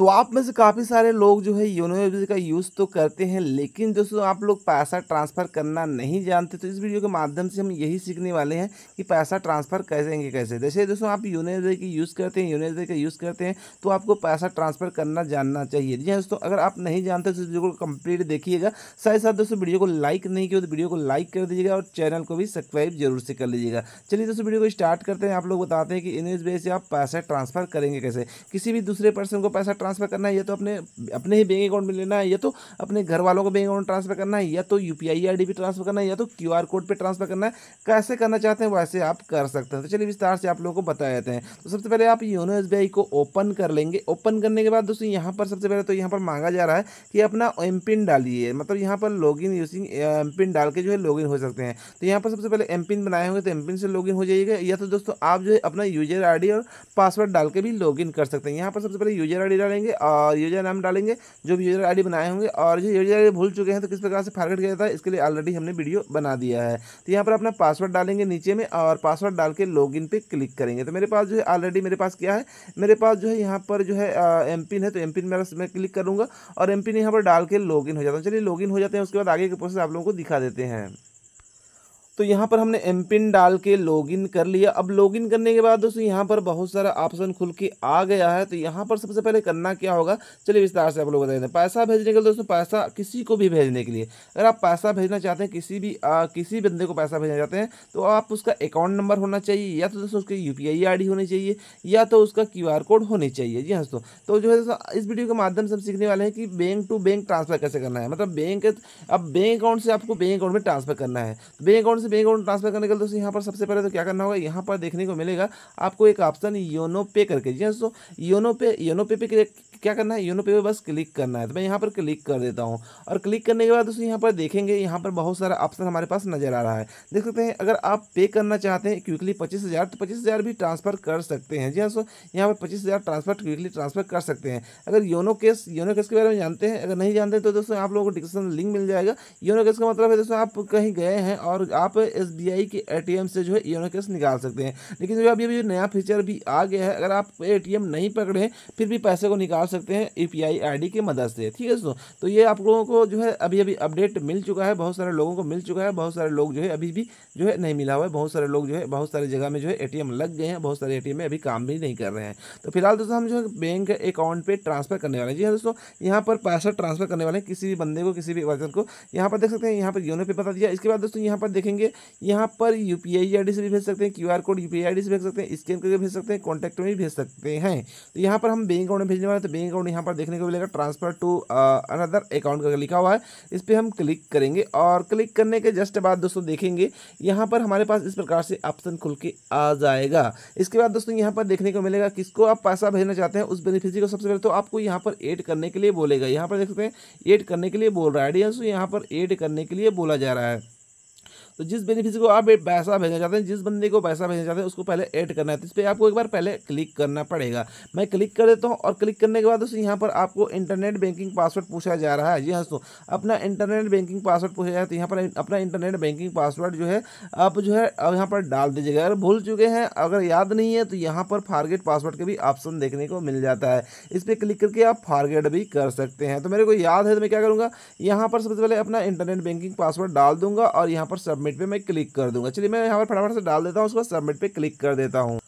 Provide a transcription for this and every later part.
तो आप में से काफ़ी सारे लोग जो है योनो एप का यूज़ तो करते हैं लेकिन दोस्तों आप लोग पैसा ट्रांसफ़र करना नहीं जानते तो इस वीडियो के माध्यम से हम यही सीखने वाले हैं कि पैसा ट्रांसफ़र कैसेंगे कैसे जैसे दोस्तों आप योनो एप की यूज़ करते हैं योनो एप का यूज़ करते हैं तो आपको पैसा ट्रांसफ़र करना जानना चाहिए जी हाँ दोस्तों अगर आप नहीं जानते तो इस वीडियो को कंप्लीट देखिएगा साथ साथ दोस्तों वीडियो को लाइक नहीं किया तो वीडियो को लाइक कर दीजिएगा और चैनल को भी सब्सक्राइब जरूर से कर लीजिएगा चलिए दोस्तों वीडियो को स्टार्ट करते हैं आप लोग बताते हैं कि इन से आप पैसा ट्रांसफ़र करेंगे कैसे किसी भी दूसरे पर्सन को पैसा ट्रांसफ़र करना है या तो अपने अपने ही बैंक अकाउंट में लेना है या तो अपने घर वालों को बैंक अकाउंट ट्रांसफ़र करना है या तो यू पी आई ट्रांसफ़र करना है या तो क्यू आर कोड पर ट्रांसफ़र करना है कैसे करना चाहते हैं वैसे आप कर सकते हैं तो चलिए विस्तार से आप लोगों को बताया जाते हैं तो सबसे पहले आप योनो एस को ओपन कर लेंगे ओपन करने के बाद दोस्तों यहाँ पर सबसे पहले तो यहाँ पर मांगा जा रहा है कि अपना एम पिन डालिए मतलब यहाँ पर log in using M pin डाल के जो है लॉग इन हो सकते हैं तो यहाँ पर सबसे पहले एम पिन बनाए होंगे तो एम पिन से लॉग इन हो जाइएगा या तो दोस्तों आप जो है अपना यूजर आई और पासवर्ड डाल के भी लॉग इन कर सकते हैं यहाँ पर सबसे पहले यूजर आई डालेंगे करेंगे और यूजर नाम डालेंगे जो भी यूजर आई बनाए होंगे और जो यूजर आई भूल चुके हैं तो किस प्रकार से फारगेट किया जाता है इसके लिए ऑलरेडी हमने वीडियो बना दिया है तो यहाँ पर अपना पासवर्ड डालेंगे नीचे में और पासवर्ड डाल के लॉग पे क्लिक करेंगे तो मेरे पास जो है ऑलरेडी मेरे पास क्या है मेरे पास जो है यहाँ पर जो है एम है तो एम पिन मैं क्लिक करूँगा और एम पिन यहाँ पर डाल के लॉग हो जाता है चलिए लॉग हो जाते हैं उसके बाद आगे के प्रोसेस आप लोगों को दिखा देते हैं तो यहाँ पर हमने एम पिन डाल के लॉगिन कर लिया अब लॉगिन करने के बाद दोस्तों यहाँ पर बहुत सारा ऑप्शन खुल के आ गया है तो यहाँ पर सबसे पहले करना क्या होगा चलिए विस्तार से आप लोग बता देते हैं पैसा भेजने के लिए दोस्तों पैसा किसी को भी भेजने के लिए अगर आप पैसा भेजना चाहते हैं किसी भी आ, किसी बंदे को पैसा भेजना चाहते हैं तो आप उसका अकाउंट नंबर होना चाहिए या तो दोस्तों उसकी यू पी होनी चाहिए या तो उसका क्यू कोड होनी चाहिए जी हाँ दोस्तों तो जो है दोस्तों इस वीडियो के माध्यम से हम सीखने वाले हैं कि बैंक टू बैंक ट्रांसफर कैसे करना है मतलब बैंक अब बैंक अकाउंट से आपको बैंक अकाउंट में ट्रांसफर करना है बैंक तो अकाउंट से बैंक अकाउंट ट्रांसफर करने के लिए दोस्तों यहाँ पर सबसे पहले तो क्या करना होगा यहाँ पर देखने को मिलेगा आपको एक ऑप्शन योनो पे करके जी हाँ दोस्तों योनो पे योनो पे पे क्या करना है योनो पे पे बस क्लिक करना है तो मैं यहाँ पर क्लिक कर देता हूँ और क्लिक करने के बाद दोस्तों यहाँ पर देखेंगे यहाँ पर बहुत सारा ऑप्शन हमारे पास नजर आ रहा है देख सकते हैं अगर आप पे करना चाहते हैं क्विकली पच्चीस हज़ार तो पच्चीस हज़ार भी ट्रांसफर कर सकते हैं जी हाँ सो यहाँ पर पच्चीस हज़ार ट्रांसफर क्विकली ट्रांसफर कर सकते हैं अगर योनो केस योनो केस के बारे में जानते हैं अगर नहीं जानते तो दोस्तों आप लोगों को डिस्क्रिप्शन लिंक मिल जाएगा योनो केस का मतलब है दोस्तों आप कहीं गए हैं और आप आप एस के ए से जो है योनो e कैश निकाल सकते हैं लेकिन जो अभी अभी नया फीचर भी आ गया है अगर आप ए नहीं पकड़े फिर भी पैसे को निकाल सकते हैं यू पी की मदद से ठीक है दोस्तों तो ये आप लोगों को जो है अभी अभी अपडेट मिल चुका है बहुत सारे लोगों को मिल चुका है बहुत सारे लोग जो है अभी भी जो है नहीं मिला हुआ है बहुत सारे लोग जो है बहुत सारी जगह में जो है एटीएम लग गए हैं बहुत सारे एटीएम में अभी काम भी नहीं कर रहे हैं तो फिलहाल दोस्तों हम जो है बैंक अकाउंट पे ट्रांसफर करने वाले जी हाँ दोस्तों यहाँ पर पैसा ट्रांसफर करने वाले हैं किसी भी बंदे को किसी भी वर्कर को यहाँ पर देख सकते हैं यहाँ पर यूनो e पे बता दिया इसके बाद दोस्तों यहाँ पर देखेंगे करेंगे यहाँ पर यू पी आई आई से भी भेज सकते हैं Q code U P I I से भेज सकते हैं स्कैन करके भेज सकते हैं कॉन्टैक्ट में भी भेज सकते हैं तो यहाँ पर हम बैंक अकाउंट भेजने वाले तो बैंक अकाउंट यहाँ पर देखने को मिलेगा ट्रांसफर टू अनदर अकाउंट का लिखा हुआ है इस पर हम क्लिक करेंगे और क्लिक करने के जस्ट बाद दोस्तों देखेंगे यहाँ पर हमारे पास इस प्रकार से ऑप्शन खुल के आ जाएगा इसके बाद दोस्तों यहाँ पर देखने को मिलेगा किसको आप पैसा भेजना चाहते हैं उस बेनिफिशियरी को सबसे पहले तो आपको यहाँ पर एड करने के लिए बोलेगा यहाँ पर देख सकते हैं एड करने के लिए बोल रहा है आइडिया यहाँ पर एड करने के लिए बोला जा रहा है तो जिस बेनिफिशियरी को आप पैसा भेजना चाहते हैं जिस बंदे को पैसा भेजना चाहते हैं उसको पहले ऐड करना है तो इस पर आपको एक बार पहले क्लिक करना पड़ेगा मैं क्लिक कर देता हूँ और क्लिक करने के बाद दोस्तों यहाँ पर आपको इंटरनेट बैंकिंग पासवर्ड पूछा जा रहा है जी हाँ दोस्तों अपना इंटरनेट बैंकिंग पासवर्ड पूछा जाए तो यहाँ पर अपना इंटरनेट बैंकिंग पासवर्ड जो है आप जो है अब यहाँ पर डाल दीजिएगा अगर भूल चुके हैं अगर याद नहीं है तो यहाँ पर फारगेट पासवर्ड का भी ऑप्शन देखने को मिल जाता है इस पर क्लिक करके आप फारगेट भी कर सकते हैं तो मेरे को याद है तो मैं क्या करूँगा यहाँ पर सबसे पहले अपना इंटरनेट बैंकिंग पासवर्ड डाल दूंगा और यहाँ पर सबमिट सबमिट पे मैं क्लिक कर दूंगा चलिए मैं यहाँ पर फटाफट से डाल देता हूँ उसके बाद सबमिट पे क्लिक कर देता हूँ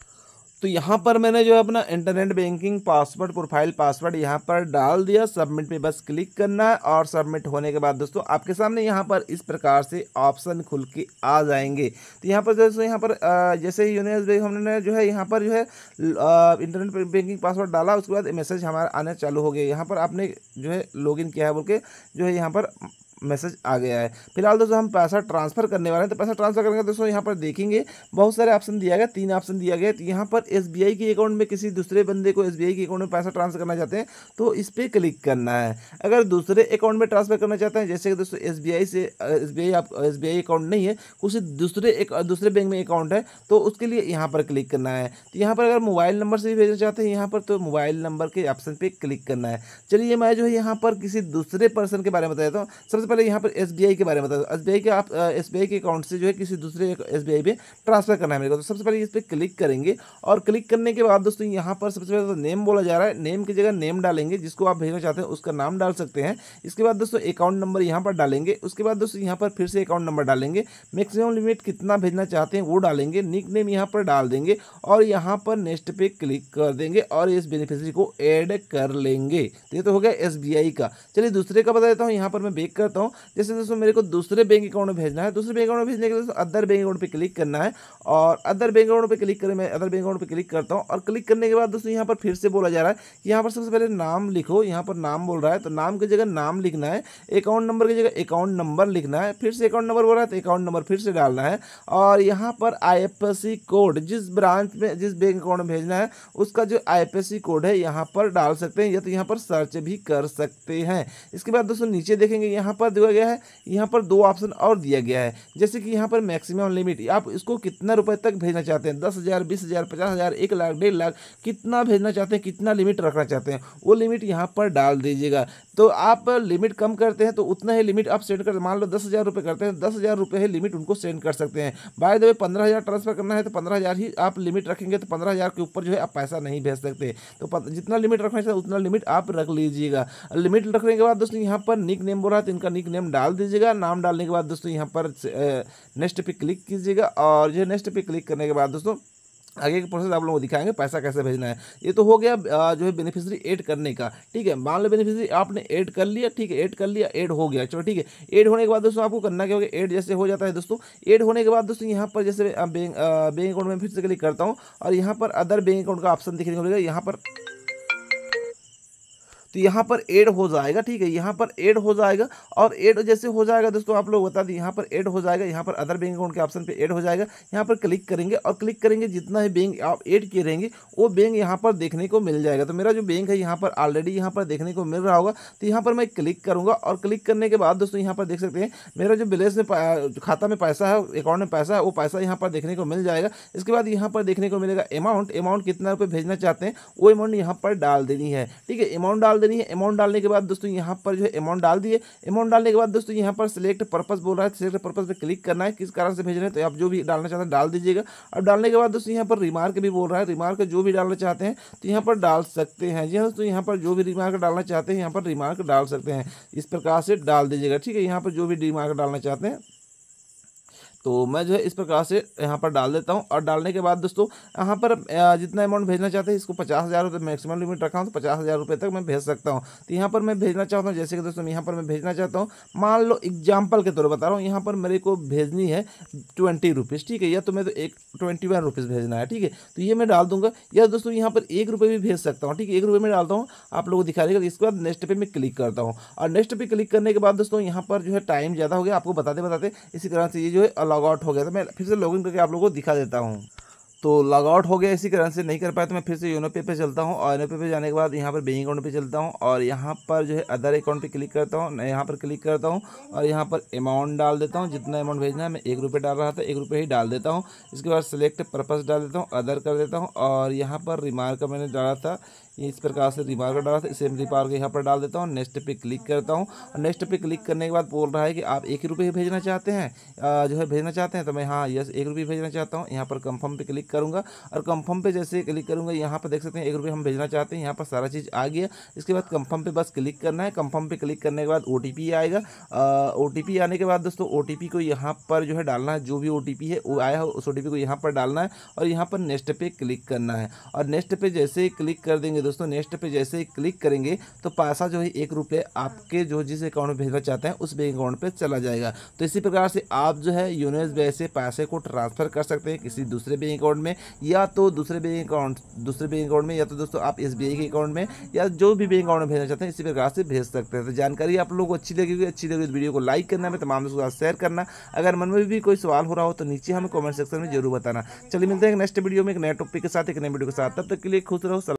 तो यहाँ पर मैंने जो अपना internet banking password profile password यहाँ पर डाल दिया सबमिट पे बस क्लिक करना है और सबमिट होने के बाद दोस्तों आपके सामने यहाँ पर इस प्रकार से ऑप्शन खुल के आ जाएंगे तो यहाँ पर जैसे यहाँ पर जैसे ही यूनिवर्स बैंक हमने जो है यहाँ पर जो है इंटरनेट बैंकिंग पासवर्ड डाला उसके बाद मैसेज हमारा आना चालू हो गया यहाँ पर आपने जो है लॉग किया है बोल के जो है यहाँ पर मैसेज आ गया है फिलहाल दोस्तों हम पैसा ट्रांसफ़र करने वाले हैं तो पैसा ट्रांसफ़र करेंगे दोस्तों यहाँ पर देखेंगे बहुत सारे ऑप्शन दिया गया तीन ऑप्शन दिया गया तो यहाँ पर एस के अकाउंट में किसी दूसरे बंदे को एस के अकाउंट में पैसा ट्रांसफर करना चाहते हैं तो इस पर क्लिक करना है अगर दूसरे अकाउंट में ट्रांसफर करना चाहते हैं जैसे कि दोस्तों एस से एस आप एस अकाउंट नहीं है उसी दूसरे एक दूसरे बैंक में अकाउंट है तो उसके लिए यहाँ पर क्लिक करना है तो यहाँ पर अगर मोबाइल नंबर से भी भेजना चाहते हैं यहाँ पर तो मोबाइल नंबर के ऑप्शन पर क्लिक करना है चलिए मैं जो है यहाँ पर किसी दूसरे पर्सन के बारे में बता देता हूँ सबसे पहले यहाँ पर एस के बारे में बता एस के आप एस के अकाउंट से जो है किसी दूसरे एस में ट्रांसफर करना है मेरे को तो सबसे पहले इस पर क्लिक करेंगे और क्लिक करने के बाद दोस्तों यहाँ पर सबसे पहले तो नेम बोला जा रहा है नेम की जगह नेम डालेंगे जिसको आप भेजना चाहते हैं उसका नाम डाल सकते हैं इसके बाद दोस्तों अकाउंट नंबर यहाँ पर डालेंगे उसके बाद दोस्तों यहाँ पर फिर से अकाउंट नंबर डालेंगे मैक्सिमम लिमिट कितना भेजना चाहते हैं वो डालेंगे निक नेम यहाँ पर डाल देंगे और यहाँ पर नेक्स्ट पे क्लिक कर देंगे और इस बेनिफिशरी को एड कर लेंगे तो ये तो हो गया एस का चलिए दूसरे का बता देता हूँ यहाँ पर मैं बेक करता हूँ हूँ जैसे दोस्तों मेरे को दूसरे बैंक अकाउंट में भेजना है दूसरे बैंक अकाउंट में भेजने के लिए दोस्तों अदर बैंक अकाउंट पर क्लिक करना है और अदर बैंक अकाउंट पर क्लिक करें मैं अदर बैंक अकाउंट पर क्लिक करता हूँ और क्लिक करने के बाद दोस्तों यहाँ पर फिर से बोला जा रहा है कि यहाँ पर सबसे पहले नाम लिखो यहाँ पर नाम बोल रहा है तो नाम की जगह नाम लिखना है अकाउंट नंबर की जगह अकाउंट नंबर लिखना है फिर से अकाउंट नंबर बोल रहा है तो अकाउंट नंबर फिर से डालना है और यहाँ पर आई कोड जिस ब्रांच में जिस बैंक अकाउंट में भेजना है उसका जो आई कोड है यहाँ पर डाल सकते हैं या तो यहाँ पर सर्च भी कर सकते हैं इसके बाद दोस्तों नीचे देखेंगे यहाँ पर दिया गया है यहाँ पर दो ऑप्शन और दिया गया है जैसे कि यहाँ पर मैक्सिमम लिमिट आप इसको कितना रुपए तक भेजना चाहते हैं दस हज़ार बीस हज़ार पचास हज़ार एक लाख डेढ़ लाख कितना भेजना चाहते हैं कितना लिमिट रखना चाहते हैं वो लिमिट यहाँ पर डाल दीजिएगा तो आप लिमिट कम करते हैं तो उतना ही लिमिट आप सेंड करते मान लो दस हज़ार रुपये करते हैं दस हज़ार रुपये ही लिमिट उनको सेंड कर सकते हैं बाय द वे पंद्रह हज़ार ट्रांसफर करना है तो पंद्रह हज़ार ही आप लिमिट रखेंगे तो पंद्रह हज़ार के ऊपर जो है आप पैसा नहीं भेज सकते तो जितना लिमिट रखना चाहिए उतना लिमिट आप रख लीजिएगा लिमिट रखने के बाद दोस्तों यहाँ पर निक नेम बोल रहा है तो इनका निक नेम डाल दीजिएगा नाम डालने के बाद दोस्तों यहाँ पर नेक्स्ट पे क्लिक कीजिएगा और जो है नेक्स्ट पे क्लिक करने के बाद दोस्तों आगे के प्रोसेस आप लोगों को दिखाएंगे पैसा कैसे भेजना है ये तो हो गया जो है बेनिफिशियरी ऐड करने का ठीक है मान लो बेनिफिशियरी आपने ऐड कर लिया ठीक है ऐड कर लिया ऐड हो गया चलो ठीक है ऐड होने के बाद दोस्तों आपको करना क्या होगा ऐड जैसे हो जाता है दोस्तों ऐड होने के बाद दोस्तों यहाँ पर जैसे बैंक अकाउंट में फिर से क्लिक करता हूँ और यहाँ पर अदर बैंक अकाउंट का ऑप्शन दिखने को मिलेगा यहाँ पर तो यहाँ पर एड हो जाएगा ठीक है यहाँ पर एड हो जाएगा और एड जैसे हो जाएगा दोस्तों आप लोग बता दें यहाँ पर एड हो जाएगा यहाँ पर अदर बैंक अकाउंट के ऑप्शन पर एड हो जाएगा यहाँ पर क्लिक करेंगे और क्लिक करेंगे जितना ही बैंक आप एड किए रहेंगे वो बैंक यहाँ पर देखने को मिल जाएगा तो मेरा जो बैंक है यहाँ पर ऑलरेडी यहाँ पर देखने को मिल रहा होगा तो यहाँ पर मैं क्लिक करूँगा और क्लिक करने के बाद दोस्तों यहाँ पर देख सकते हैं मेरा जो बैलेंस में खाता में पैसा है अकाउंट में पैसा है वो पैसा यहाँ पर देखने को मिल जाएगा इसके बाद यहाँ पर देखने को मिलेगा अमाउंट अमाउंट कितना रुपये भेजना चाहते हैं वो अमाउंट यहाँ पर डाल देनी है ठीक है अमाउंट डाल देनी है अमाउंट डालने के बाद दोस्तों यहाँ पर जो है अमाउंट डाल दिए अमाउंट डालने के बाद दोस्तों यहाँ पर सिलेक्ट पर्पस बोल रहा है सिलेक्ट पर्पस पर क्लिक करना है किस कारण से भेज रहे हैं तो आप जो भी डालना चाहते हैं डाल दीजिएगा अब डालने के बाद दोस्तों यहाँ पर रिमार्क भी बोल रहा है रिमार्क जो भी डालना चाहते हैं तो यहाँ पर डाल सकते हैं जी हाँ दोस्तों यहाँ पर जो भी रिमार्क डालना चाहते हैं यहाँ पर रिमार्क डाल सकते हैं इस प्रकार से डाल दीजिएगा ठीक है यहाँ पर जो भी रिमार्क डालना चाहते हैं तो मैं जो है इस प्रकार से यहाँ पर डाल देता हूँ और डालने के बाद दोस्तों यहाँ पर जितना अमाउंट भेजना चाहते हैं इसको पचास हज़ार रुपये मैक्सिमम लिमिट रखा हूँ तो पचास हज़ार रुपये तक मैं भेज सकता हूँ तो यहाँ पर मैं भेजना चाहता हूँ जैसे कि दोस्तों यहाँ पर मैं भेजना चाहता हूँ मान लो एग्जाम्पल के तौर पर बता रहा हूँ यहाँ पर मेरे को भेजनी है ट्वेंटी रुपीज़ ठीक है या तो मैं तो एक ट्वेंटी वन रुपीज़ भेजना है ठीक है तो ये मैं डाल दूंगा या दोस्तों यहाँ पर एक रुपये भी भेज सकता हूँ ठीक है एक रुपये में डालता हूँ आप लोगों को दिखा देगा इसके बाद नेक्स्ट पे मैं क्लिक करता हूँ और नेक्स्ट पे क्लिक करने के बाद दोस्तों यहाँ पर जो है टाइम ज़्यादा हो गया आपको बताते बताते इसी तरह से ये जो है लॉगआउट हो गया था मैं फिर से लॉगिन करके आप लोगों को दिखा देता हूँ तो लॉगआउट हो गया इसी कारण से नहीं कर पाया तो मैं फिर से योनो पे पे चलता हूँ और योनो पे पे जाने के बाद यहाँ पर बैंक अकाउंट पे चलता हूँ और यहाँ पर जो है अदर अकाउंट पे क्लिक करता हूँ यहाँ पर क्लिक करता हूँ और यहाँ पर अमाउंट डाल देता हूँ जितना अमाउंट भेजना है मैं एक रुपये डाल रहा था एक रुपये ही डाल देता हूँ इसके बाद सेलेक्ट पर्पज़ डाल देता हूँ अदर कर देता हूँ और यहाँ पर रिमार्क मैंने डाला था इस प्रकार से रिमार्क डाल था इसे रिमार्क यहाँ पर डाल देता हूँ नेक्स्ट पे क्लिक करता हूँ और नेक्स्ट पे क्लिक करने के बाद बोल रहा है कि आप एक रुपये भेजना चाहते हैं जो है भेजना चाहते हैं तो मैं हाँ यस एक रुपये भेजना चाहता हूँ यहाँ पर कंफर्म पे क्लिक करूँगा और कंफर्म पे जैसे क्लिक करूँगा यहाँ पर देख सकते हैं एक रुपये हम भेजना चाहते हैं यहाँ पर सारा चीज़ आ गया इसके बाद कंफर्म पे बस क्लिक करना है कंफर्म पे क्लिक करने के बाद ओ आएगा ओ आने के बाद दोस्तों ओ को यहाँ पर जो है डालना है जो भी ओ है वो आया हो उस ओ को यहाँ पर डालना है और यहाँ पर नेक्स्ट पे क्लिक करना है और नेक्स्ट पे जैसे क्लिक कर देंगे दोस्तों नेक्स्ट पे जैसे ही क्लिक करेंगे तो पैसा जो है एक रुपये आपके जो जिस अकाउंट में भेजना चाहते हैं उस बैंक अकाउंट पर चला जाएगा तो इसी प्रकार से आप जो है यूनो एस से पैसे को ट्रांसफ़र कर सकते हैं किसी दूसरे बैंक अकाउंट में या तो दूसरे बैंक अकाउंट दूसरे बैंक अकाउंट में या तो दोस्तों आप एस के अकाउंट में या जो भी बैंक अकाउंट में भेजना चाहते हैं इसी प्रकार से भेज सकते हैं तो जानकारी आप लोग को अच्छी लगेगी अच्छी लगेगी वीडियो को लाइक करना है तमाम दोस्तों के साथ शेयर करना अगर मन में भी कोई सवाल हो रहा हो तो नीचे हमें कमेंट सेक्शन में जरूर बताना चलिए मिलते हैं नेक्स्ट वीडियो में एक नए टॉपिक के साथ एक नए वीडियो के साथ तब तक के लिए खुश रहो